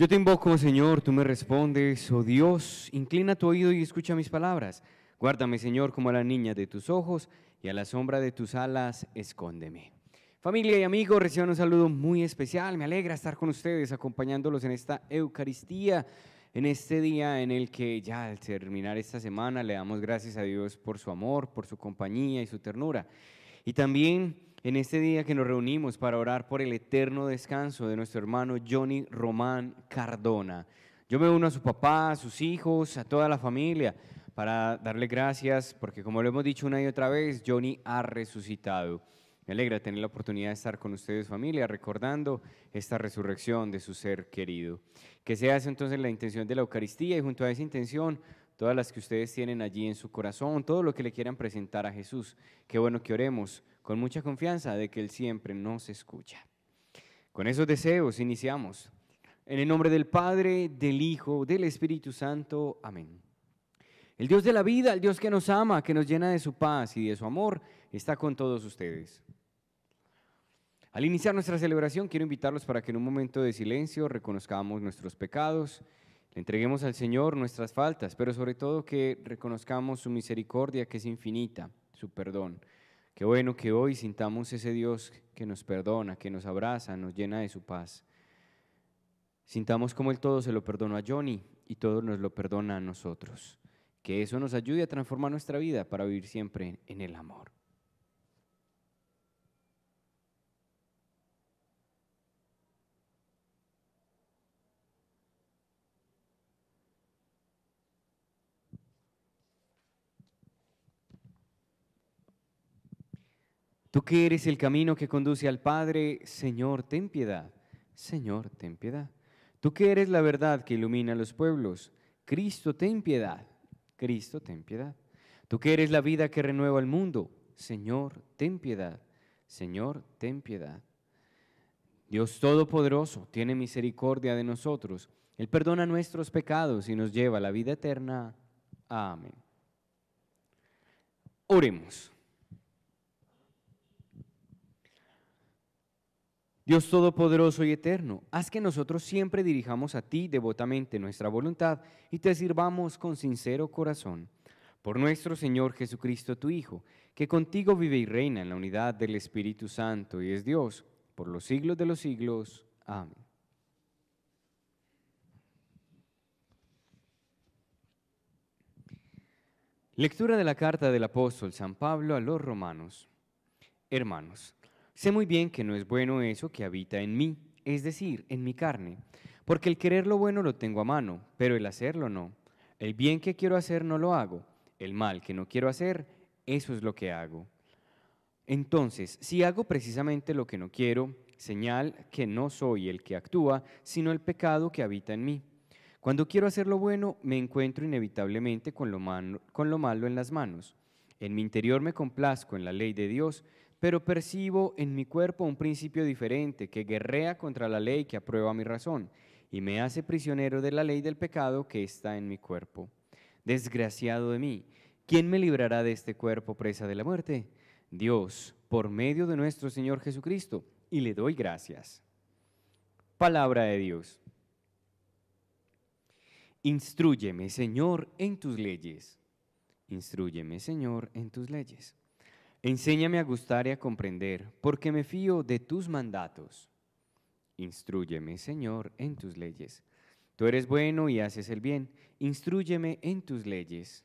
Yo te invoco, Señor, tú me respondes, oh Dios, inclina tu oído y escucha mis palabras. Guárdame, Señor, como a la niña de tus ojos y a la sombra de tus alas, escóndeme. Familia y amigos, reciban un saludo muy especial. Me alegra estar con ustedes, acompañándolos en esta Eucaristía, en este día en el que ya al terminar esta semana le damos gracias a Dios por su amor, por su compañía y su ternura. Y también en este día que nos reunimos para orar por el eterno descanso de nuestro hermano Johnny Román Cardona. Yo me uno a su papá, a sus hijos, a toda la familia, para darle gracias, porque como lo hemos dicho una y otra vez, Johnny ha resucitado. Me alegra tener la oportunidad de estar con ustedes familia, recordando esta resurrección de su ser querido. Que sea esa entonces la intención de la Eucaristía y junto a esa intención todas las que ustedes tienen allí en su corazón, todo lo que le quieran presentar a Jesús. Qué bueno que oremos con mucha confianza de que Él siempre nos escucha. Con esos deseos iniciamos. En el nombre del Padre, del Hijo, del Espíritu Santo. Amén. El Dios de la vida, el Dios que nos ama, que nos llena de su paz y de su amor, está con todos ustedes. Al iniciar nuestra celebración, quiero invitarlos para que en un momento de silencio reconozcamos nuestros pecados, le entreguemos al Señor nuestras faltas, pero sobre todo que reconozcamos su misericordia que es infinita, su perdón. Qué bueno que hoy sintamos ese Dios que nos perdona, que nos abraza, nos llena de su paz. Sintamos como el todo se lo perdonó a Johnny y todo nos lo perdona a nosotros. Que eso nos ayude a transformar nuestra vida para vivir siempre en el amor. Tú que eres el camino que conduce al Padre, Señor, ten piedad. Señor, ten piedad. Tú que eres la verdad que ilumina a los pueblos, Cristo, ten piedad. Cristo, ten piedad. Tú que eres la vida que renueva el mundo, Señor, ten piedad. Señor, ten piedad. Dios Todopoderoso tiene misericordia de nosotros. Él perdona nuestros pecados y nos lleva a la vida eterna. Amén. Oremos. Dios Todopoderoso y Eterno, haz que nosotros siempre dirijamos a ti devotamente nuestra voluntad y te sirvamos con sincero corazón. Por nuestro Señor Jesucristo, tu Hijo, que contigo vive y reina en la unidad del Espíritu Santo y es Dios, por los siglos de los siglos. Amén. Lectura de la carta del apóstol San Pablo a los romanos. Hermanos, Sé muy bien que no es bueno eso que habita en mí, es decir, en mi carne, porque el querer lo bueno lo tengo a mano, pero el hacerlo no. El bien que quiero hacer no lo hago, el mal que no quiero hacer, eso es lo que hago. Entonces, si hago precisamente lo que no quiero, señal que no soy el que actúa, sino el pecado que habita en mí. Cuando quiero hacer lo bueno, me encuentro inevitablemente con lo, malo, con lo malo en las manos. En mi interior me complazco en la ley de Dios, pero percibo en mi cuerpo un principio diferente que guerrea contra la ley que aprueba mi razón y me hace prisionero de la ley del pecado que está en mi cuerpo. Desgraciado de mí, ¿quién me librará de este cuerpo presa de la muerte? Dios, por medio de nuestro Señor Jesucristo, y le doy gracias. Palabra de Dios. Instruyeme, Señor, en tus leyes. Instruyeme, Señor, en tus leyes. Enséñame a gustar y a comprender, porque me fío de tus mandatos. Instruyeme, Señor, en tus leyes. Tú eres bueno y haces el bien. Instruyeme en tus leyes.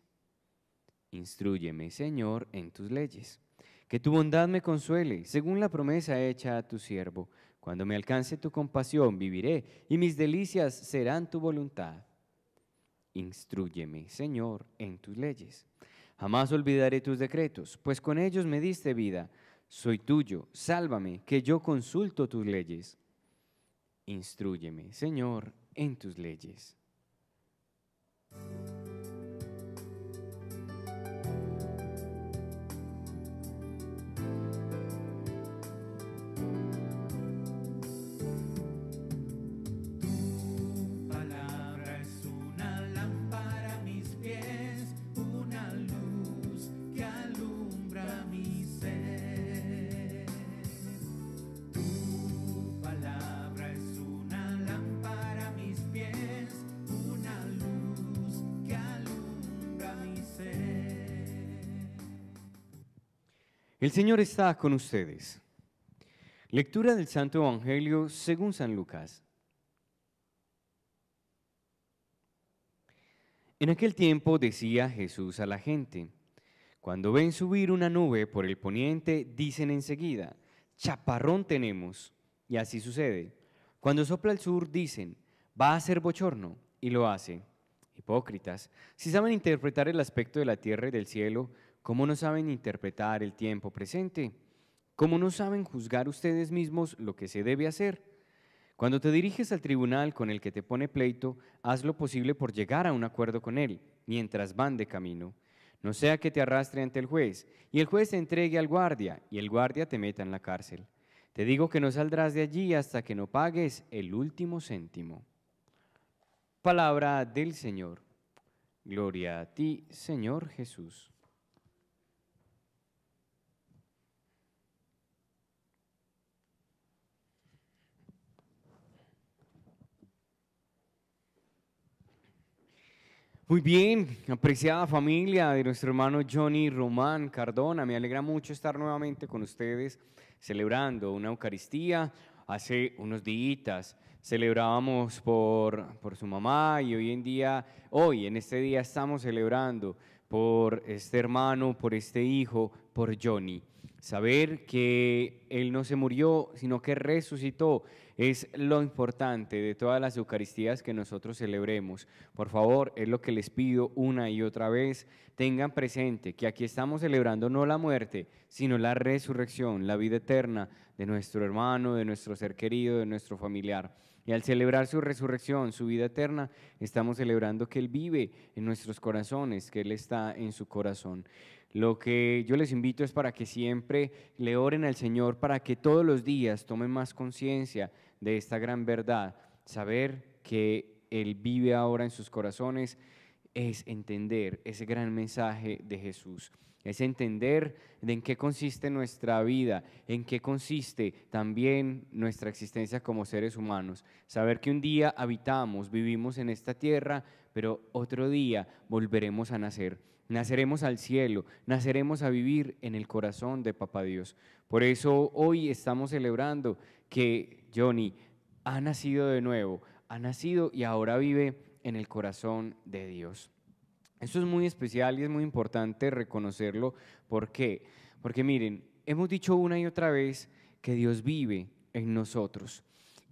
Instruyeme, Señor, en tus leyes. Que tu bondad me consuele, según la promesa hecha a tu siervo. Cuando me alcance tu compasión, viviré, y mis delicias serán tu voluntad. Instruyeme, Señor, en tus leyes. Jamás olvidaré tus decretos, pues con ellos me diste vida. Soy tuyo, sálvame, que yo consulto tus leyes. Instruyeme, Señor, en tus leyes. El Señor está con ustedes. Lectura del Santo Evangelio según San Lucas. En aquel tiempo decía Jesús a la gente, cuando ven subir una nube por el poniente, dicen enseguida, chaparrón tenemos, y así sucede. Cuando sopla el sur, dicen, va a ser bochorno, y lo hace. Hipócritas, si saben interpretar el aspecto de la tierra y del cielo, ¿Cómo no saben interpretar el tiempo presente? ¿Cómo no saben juzgar ustedes mismos lo que se debe hacer? Cuando te diriges al tribunal con el que te pone pleito, haz lo posible por llegar a un acuerdo con él, mientras van de camino. No sea que te arrastre ante el juez, y el juez te entregue al guardia, y el guardia te meta en la cárcel. Te digo que no saldrás de allí hasta que no pagues el último céntimo. Palabra del Señor. Gloria a ti, Señor Jesús. Muy bien, apreciada familia de nuestro hermano Johnny Román Cardona, me alegra mucho estar nuevamente con ustedes celebrando una Eucaristía. Hace unos días celebrábamos por, por su mamá y hoy en día, hoy en este día estamos celebrando por este hermano, por este hijo, por Johnny. Saber que Él no se murió, sino que resucitó, es lo importante de todas las Eucaristías que nosotros celebremos. Por favor, es lo que les pido una y otra vez. Tengan presente que aquí estamos celebrando no la muerte, sino la resurrección, la vida eterna de nuestro hermano, de nuestro ser querido, de nuestro familiar. Y al celebrar su resurrección, su vida eterna, estamos celebrando que Él vive en nuestros corazones, que Él está en su corazón. Lo que yo les invito es para que siempre le oren al Señor, para que todos los días tomen más conciencia de esta gran verdad. Saber que Él vive ahora en sus corazones es entender ese gran mensaje de Jesús es entender en qué consiste nuestra vida, en qué consiste también nuestra existencia como seres humanos. Saber que un día habitamos, vivimos en esta tierra, pero otro día volveremos a nacer. Naceremos al cielo, naceremos a vivir en el corazón de Papá Dios. Por eso hoy estamos celebrando que Johnny ha nacido de nuevo, ha nacido y ahora vive en el corazón de Dios. Eso es muy especial y es muy importante reconocerlo. ¿Por qué? Porque miren, hemos dicho una y otra vez que Dios vive en nosotros.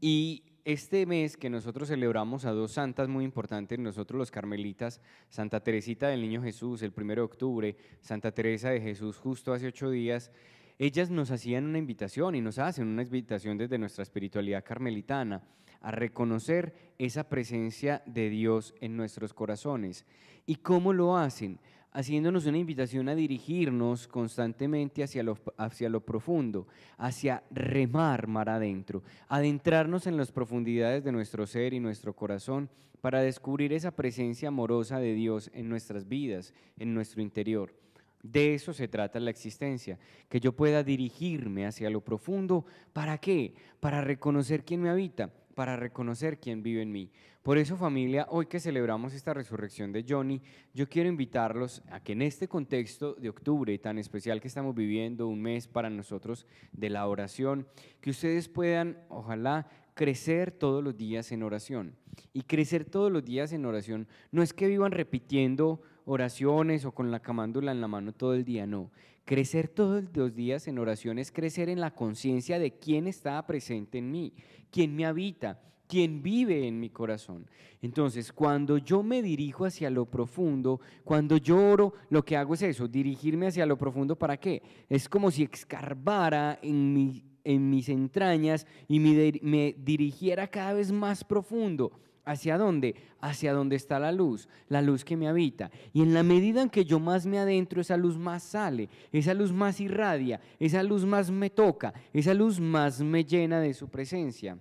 Y este mes que nosotros celebramos a dos santas muy importantes, nosotros los carmelitas, Santa Teresita del Niño Jesús el 1 de octubre, Santa Teresa de Jesús justo hace ocho días, ellas nos hacían una invitación y nos hacen una invitación desde nuestra espiritualidad carmelitana a reconocer esa presencia de Dios en nuestros corazones. ¿Y cómo lo hacen? Haciéndonos una invitación a dirigirnos constantemente hacia lo, hacia lo profundo, hacia remar mar adentro, adentrarnos en las profundidades de nuestro ser y nuestro corazón para descubrir esa presencia amorosa de Dios en nuestras vidas, en nuestro interior. De eso se trata la existencia, que yo pueda dirigirme hacia lo profundo. ¿Para qué? Para reconocer quién me habita para reconocer quién vive en mí. Por eso familia, hoy que celebramos esta resurrección de Johnny, yo quiero invitarlos a que en este contexto de octubre tan especial que estamos viviendo, un mes para nosotros de la oración, que ustedes puedan, ojalá, crecer todos los días en oración. Y crecer todos los días en oración no es que vivan repitiendo oraciones o con la camándula en la mano todo el día, no. Crecer todos los días en oración es crecer en la conciencia de quién está presente en mí, quién me habita, quién vive en mi corazón. Entonces, cuando yo me dirijo hacia lo profundo, cuando yo oro, lo que hago es eso, dirigirme hacia lo profundo, ¿para qué? Es como si escarbara en, en mis entrañas y me dirigiera cada vez más profundo ¿Hacia dónde? Hacia dónde está la luz, la luz que me habita. Y en la medida en que yo más me adentro, esa luz más sale, esa luz más irradia, esa luz más me toca, esa luz más me llena de su presencia.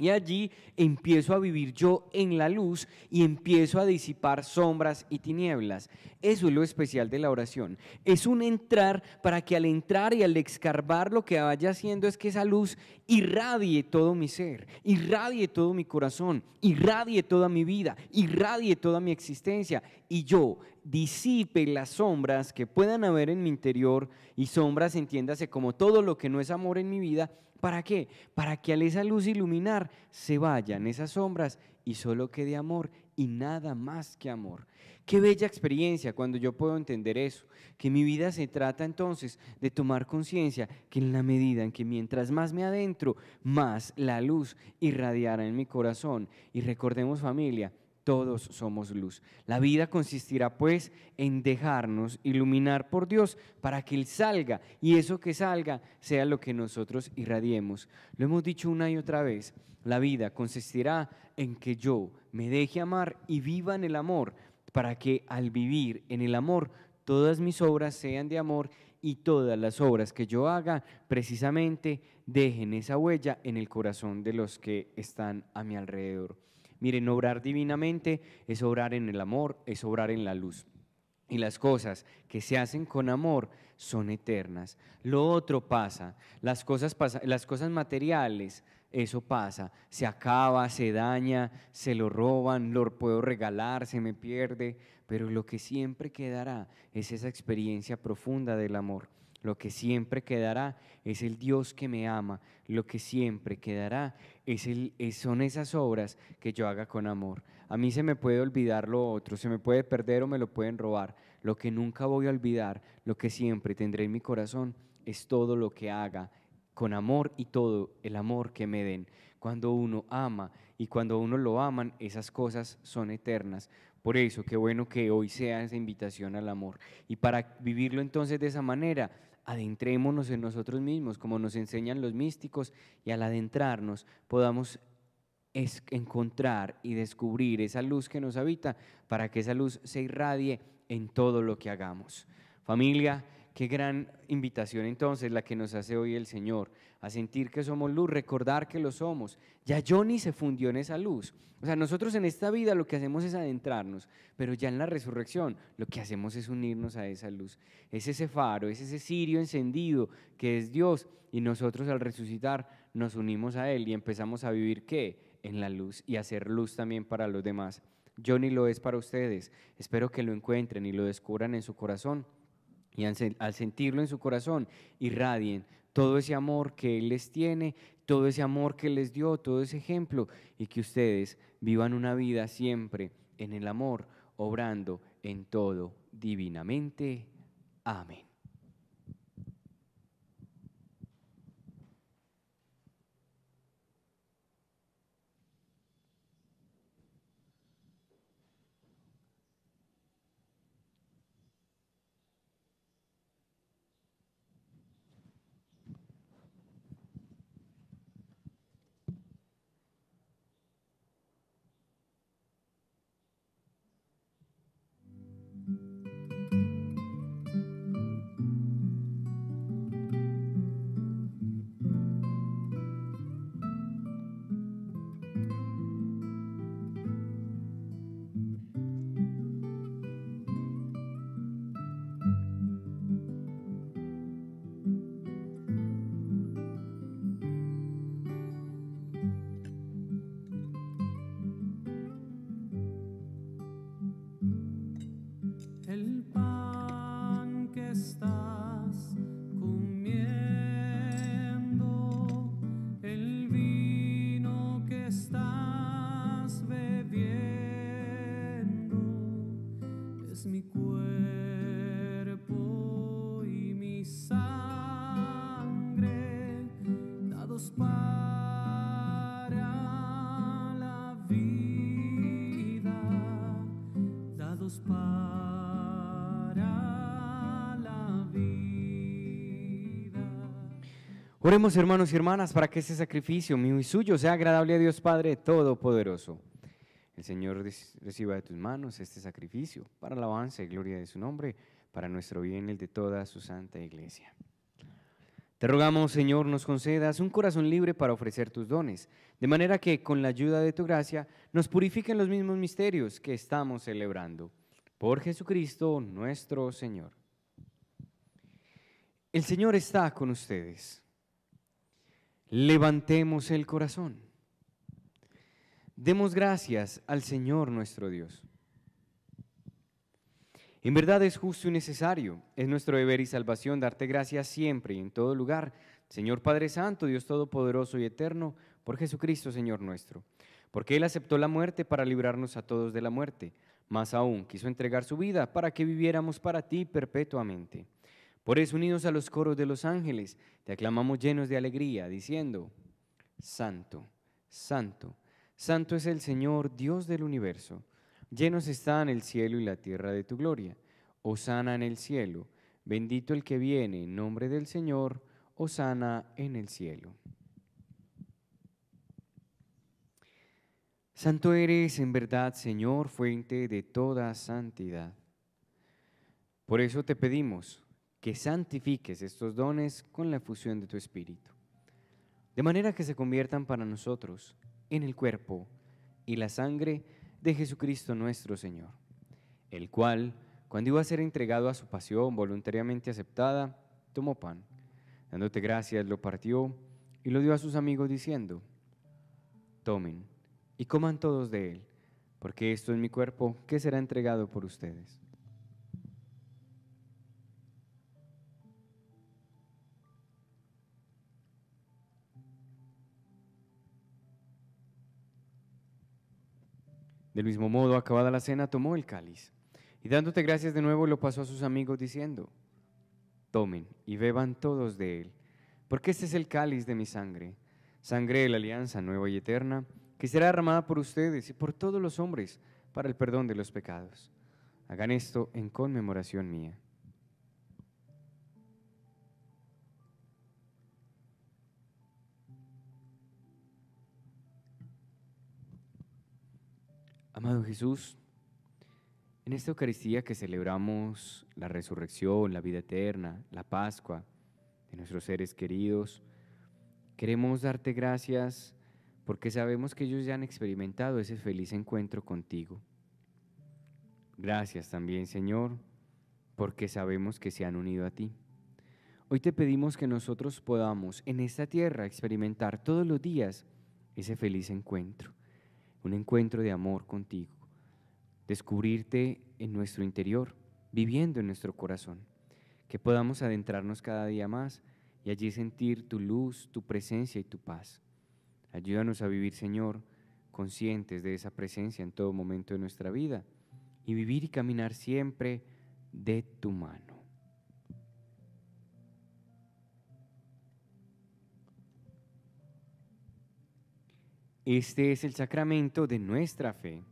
Y allí empiezo a vivir yo en la luz y empiezo a disipar sombras y tinieblas. Eso es lo especial de la oración. Es un entrar para que al entrar y al escarbar lo que vaya haciendo es que esa luz irradie todo mi ser, irradie todo mi corazón, irradie toda mi vida, irradie toda mi existencia. Y yo disipe las sombras que puedan haber en mi interior y sombras entiéndase como todo lo que no es amor en mi vida ¿Para qué? Para que al esa luz iluminar se vayan esas sombras y solo quede amor y nada más que amor. Qué bella experiencia cuando yo puedo entender eso, que mi vida se trata entonces de tomar conciencia que en la medida en que mientras más me adentro, más la luz irradiará en mi corazón. Y recordemos familia, todos somos luz. La vida consistirá pues en dejarnos iluminar por Dios para que Él salga y eso que salga sea lo que nosotros irradiemos. Lo hemos dicho una y otra vez, la vida consistirá en que yo me deje amar y viva en el amor para que al vivir en el amor todas mis obras sean de amor y todas las obras que yo haga precisamente dejen esa huella en el corazón de los que están a mi alrededor. Miren, obrar divinamente es obrar en el amor, es obrar en la luz. Y las cosas que se hacen con amor son eternas. Lo otro pasa, las cosas, las cosas materiales eso pasa, se acaba, se daña, se lo roban, lo puedo regalar, se me pierde, pero lo que siempre quedará es esa experiencia profunda del amor. Lo que siempre quedará es el Dios que me ama. Lo que siempre quedará es el, son esas obras que yo haga con amor. A mí se me puede olvidar lo otro, se me puede perder o me lo pueden robar. Lo que nunca voy a olvidar, lo que siempre tendré en mi corazón, es todo lo que haga con amor y todo el amor que me den. Cuando uno ama y cuando uno lo aman, esas cosas son eternas. Por eso, qué bueno que hoy sea esa invitación al amor. Y para vivirlo entonces de esa manera, adentrémonos en nosotros mismos, como nos enseñan los místicos, y al adentrarnos podamos encontrar y descubrir esa luz que nos habita para que esa luz se irradie en todo lo que hagamos. Familia, Qué gran invitación entonces la que nos hace hoy el Señor, a sentir que somos luz, recordar que lo somos. Ya Johnny se fundió en esa luz. O sea, nosotros en esta vida lo que hacemos es adentrarnos, pero ya en la resurrección lo que hacemos es unirnos a esa luz. Es ese faro, es ese cirio encendido que es Dios y nosotros al resucitar nos unimos a Él y empezamos a vivir qué? En la luz y hacer luz también para los demás. Johnny lo es para ustedes. Espero que lo encuentren y lo descubran en su corazón y al, sentirlo en su corazón irradien todo ese amor que Él les tiene, todo ese amor que les dio, todo ese ejemplo, y que ustedes vivan una vida siempre en el amor, obrando en todo divinamente. Amén. Oremos hermanos y hermanas para que este sacrificio mío y suyo sea agradable a Dios Padre Todopoderoso. El Señor reciba de tus manos este sacrificio para la avance y gloria de su nombre, para nuestro bien y el de toda su santa iglesia. Te rogamos, Señor, nos concedas un corazón libre para ofrecer tus dones, de manera que, con la ayuda de tu gracia, nos purifiquen los mismos misterios que estamos celebrando. Por Jesucristo nuestro Señor. El Señor está con ustedes. Levantemos el corazón. Demos gracias al Señor nuestro Dios. En verdad es justo y necesario, es nuestro deber y salvación darte gracias siempre y en todo lugar, Señor Padre Santo, Dios Todopoderoso y Eterno, por Jesucristo, Señor nuestro. Porque Él aceptó la muerte para librarnos a todos de la muerte, más aún quiso entregar su vida para que viviéramos para ti perpetuamente. Por eso, unidos a los coros de los ángeles, te aclamamos llenos de alegría, diciendo, Santo, Santo, Santo es el Señor, Dios del universo. Llenos están el cielo y la tierra de tu gloria. Osana en el cielo, bendito el que viene en nombre del Señor, Osana en el cielo. Santo eres en verdad, Señor, fuente de toda santidad. Por eso te pedimos, que santifiques estos dones con la fusión de tu espíritu, de manera que se conviertan para nosotros en el cuerpo y la sangre de Jesucristo nuestro Señor, el cual, cuando iba a ser entregado a su pasión voluntariamente aceptada, tomó pan, dándote gracias, lo partió y lo dio a sus amigos diciendo, tomen y coman todos de él, porque esto es mi cuerpo que será entregado por ustedes. Del mismo modo, acabada la cena, tomó el cáliz y dándote gracias de nuevo lo pasó a sus amigos diciendo, tomen y beban todos de él, porque este es el cáliz de mi sangre, sangre de la alianza nueva y eterna, que será derramada por ustedes y por todos los hombres para el perdón de los pecados. Hagan esto en conmemoración mía. Amado Jesús, en esta Eucaristía que celebramos la resurrección, la vida eterna, la Pascua de nuestros seres queridos, queremos darte gracias porque sabemos que ellos ya han experimentado ese feliz encuentro contigo. Gracias también, Señor, porque sabemos que se han unido a ti. Hoy te pedimos que nosotros podamos en esta tierra experimentar todos los días ese feliz encuentro un encuentro de amor contigo, descubrirte en nuestro interior, viviendo en nuestro corazón, que podamos adentrarnos cada día más y allí sentir tu luz, tu presencia y tu paz. Ayúdanos a vivir, Señor, conscientes de esa presencia en todo momento de nuestra vida y vivir y caminar siempre de tu mano. Este es el sacramento de nuestra fe.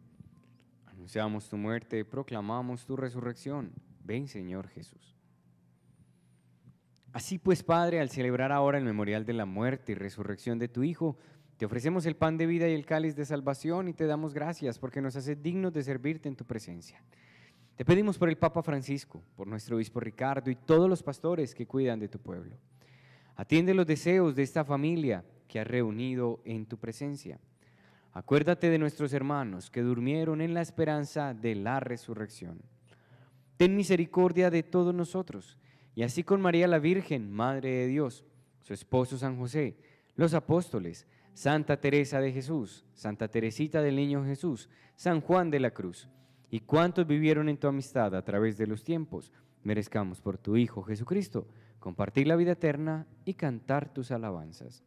Anunciamos tu muerte, proclamamos tu resurrección. Ven, Señor Jesús. Así pues, Padre, al celebrar ahora el memorial de la muerte y resurrección de tu Hijo, te ofrecemos el pan de vida y el cáliz de salvación y te damos gracias porque nos hace dignos de servirte en tu presencia. Te pedimos por el Papa Francisco, por nuestro obispo Ricardo y todos los pastores que cuidan de tu pueblo. Atiende los deseos de esta familia que has reunido en tu presencia. Acuérdate de nuestros hermanos que durmieron en la esperanza de la resurrección. Ten misericordia de todos nosotros, y así con María la Virgen, Madre de Dios, su esposo San José, los apóstoles, Santa Teresa de Jesús, Santa Teresita del Niño Jesús, San Juan de la Cruz, y cuantos vivieron en tu amistad a través de los tiempos, merezcamos por tu Hijo Jesucristo compartir la vida eterna y cantar tus alabanzas.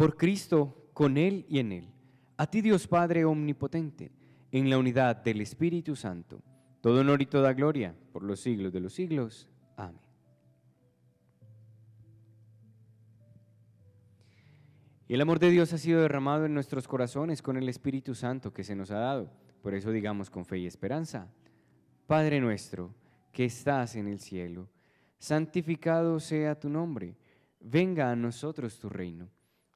por Cristo, con Él y en Él. A ti Dios Padre Omnipotente, en la unidad del Espíritu Santo, todo honor y toda gloria por los siglos de los siglos. Amén. Y el amor de Dios ha sido derramado en nuestros corazones con el Espíritu Santo que se nos ha dado. Por eso digamos con fe y esperanza, Padre nuestro, que estás en el cielo, santificado sea tu nombre, venga a nosotros tu reino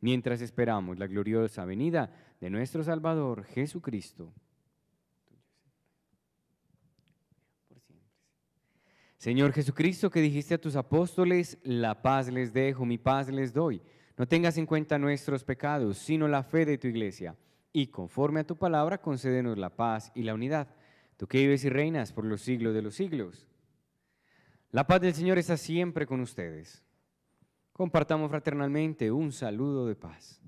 mientras esperamos la gloriosa venida de nuestro Salvador Jesucristo. Señor Jesucristo, que dijiste a tus apóstoles, la paz les dejo, mi paz les doy. No tengas en cuenta nuestros pecados, sino la fe de tu iglesia. Y conforme a tu palabra, concédenos la paz y la unidad. Tú que vives y reinas por los siglos de los siglos. La paz del Señor está siempre con ustedes. Compartamos fraternalmente un saludo de paz.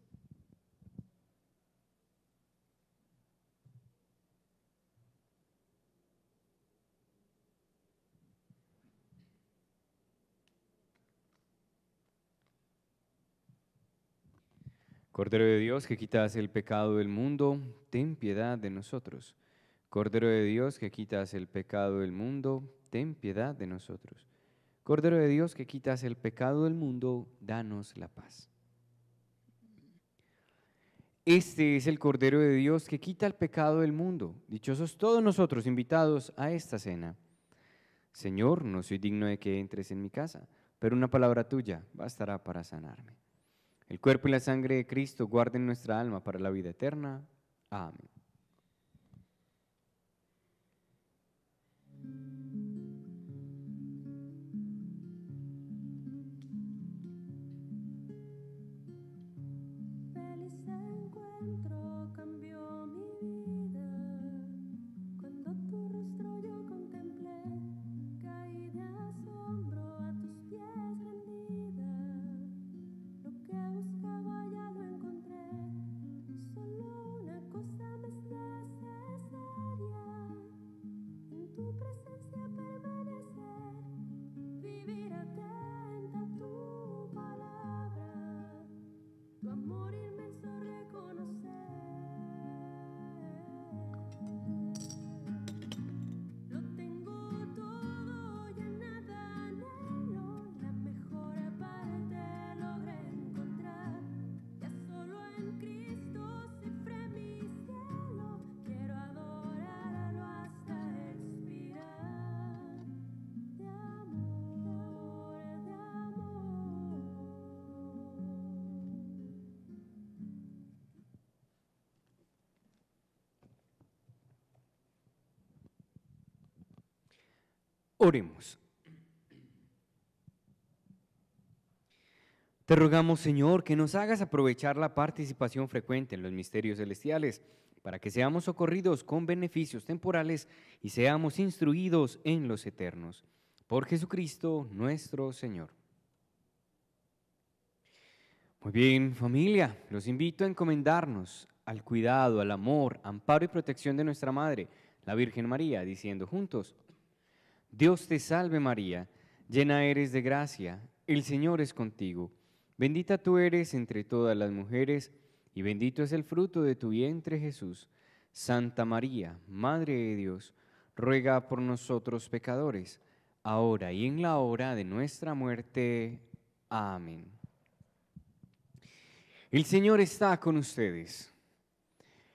Cordero de Dios que quitas el pecado del mundo, ten piedad de nosotros. Cordero de Dios que quitas el pecado del mundo, ten piedad de nosotros. Cordero de Dios que quitas el pecado del mundo, danos la paz. Este es el Cordero de Dios que quita el pecado del mundo. Dichosos todos nosotros invitados a esta cena. Señor, no soy digno de que entres en mi casa, pero una palabra tuya bastará para sanarme. El cuerpo y la sangre de Cristo guarden nuestra alma para la vida eterna. Amén. Oremos. Te rogamos, Señor, que nos hagas aprovechar la participación frecuente en los misterios celestiales, para que seamos socorridos con beneficios temporales y seamos instruidos en los eternos. Por Jesucristo nuestro Señor. Muy bien, familia, los invito a encomendarnos al cuidado, al amor, amparo y protección de nuestra Madre, la Virgen María, diciendo juntos, Dios te salve María, llena eres de gracia, el Señor es contigo. Bendita tú eres entre todas las mujeres, y bendito es el fruto de tu vientre Jesús. Santa María, Madre de Dios, ruega por nosotros pecadores, ahora y en la hora de nuestra muerte. Amén. El Señor está con ustedes.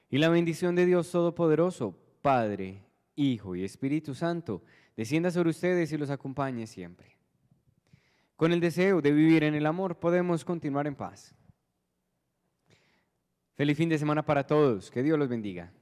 Y la bendición de Dios Todopoderoso, Padre, Hijo y Espíritu Santo, descienda sobre ustedes y los acompañe siempre. Con el deseo de vivir en el amor podemos continuar en paz. Feliz fin de semana para todos. Que Dios los bendiga.